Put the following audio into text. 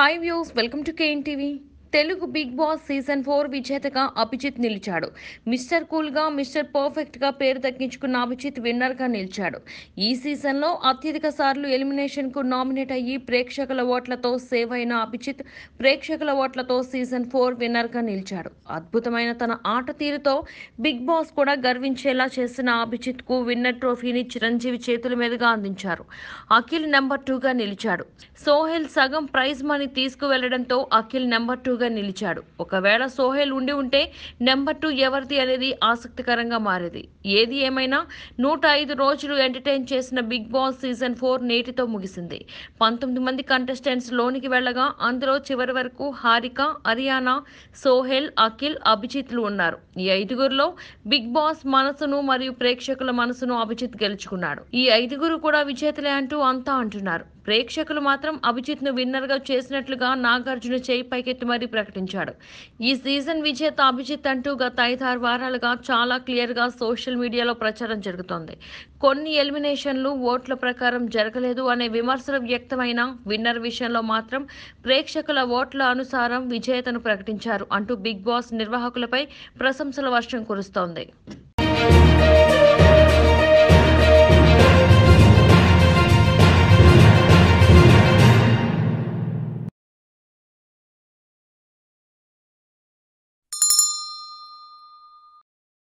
Hi viewers, welcome to KNTV. Telugu big boss season four విజేతగా అభిజిత్ నిలిచాడు mister కూల్గా mister పర్ఫెక్ట్గా పేరు దక్కించుకున్న అభిజిత్ విన్నర్గా నిలిచాడు ఈ సీజన్లో అత్యధిక సార్లు ఎలిమినేషన్కు నామినేట్ అయ్యి ప్రేక్షకుల ఓట్లతో సేవ్ అయిన అభిజిత్ ప్రేక్షకుల ఓట్లతో సీజన్ ఫోర్ విన్నర్గా నిలిచాడు అద్భుతమైన తన ఆట తీరుతో బిగ్ బాస్ కూడా గర్వించేలా చేసిన అభిజిత్కు విన్నర్ ట్రోఫీని చిరంజీవి చేతుల మీదుగా అందించారు అఖిల్ నెంబర్ టూగా నిలిచాడు సోహెల్ సగం ప్రైజ్ మనీ తీసుకువెళ్లడంతో అఖిల్ నెంబర్ టూ దిగులుగా నిలిచాడు ఒకవేళ సోహెల్ ఉండి ఉంటే నెంబర్ టూ ఎవరిది అనేది ఆసక్తికరంగా మారేది ఏది ఏమైనా నూట ఐదు రోజులు ఎంటర్టైన్ చేసిన బిగ్ బాస్ సీజన్ ఫోర్ నేటితో ముగిసింది పంతొమ్మిది మంది కంటెస్టెంట్స్ లోనికి వెళ్ళగా అందులో చివరి వరకు హారిక హరియానా సోహెల్ అఖిల్ అభిజిత్లు ఉన్నారు ఈ ఐదుగురులో బిగ్ బాస్ మనసును మరియు ప్రేక్షకుల మనసును అభిజిత్ గెలుచుకున్నాడు ఈ ఐదుగురు కూడా విజేతలే అంటూ అంతా అంటున్నారు ప్రేక్షకులు మాత్రం అభిజిత్ విన్నర్ విన్నర్గా చేసినట్లుగా నాగార్జున చేయి పైకెత్తి మరి ప్రకటించాడు ఈ సీజన్ విజేత అభిజిత్ అంటూ గత ఐదారు వారాలుగా చాలా క్లియర్గా సోషల్ మీడియాలో ప్రచారం జరుగుతోంది కొన్ని ఎలిమినేషన్లు ఓట్ల ప్రకారం జరగలేదు అనే విమర్శలు వ్యక్తమైన విన్నర్ విషయంలో మాత్రం ప్రేక్షకుల ఓట్ల అనుసారం విజేతను ప్రకటించారు అంటూ బిగ్ బాస్ నిర్వాహకులపై ప్రశంసల వర్షం కురుస్తోంది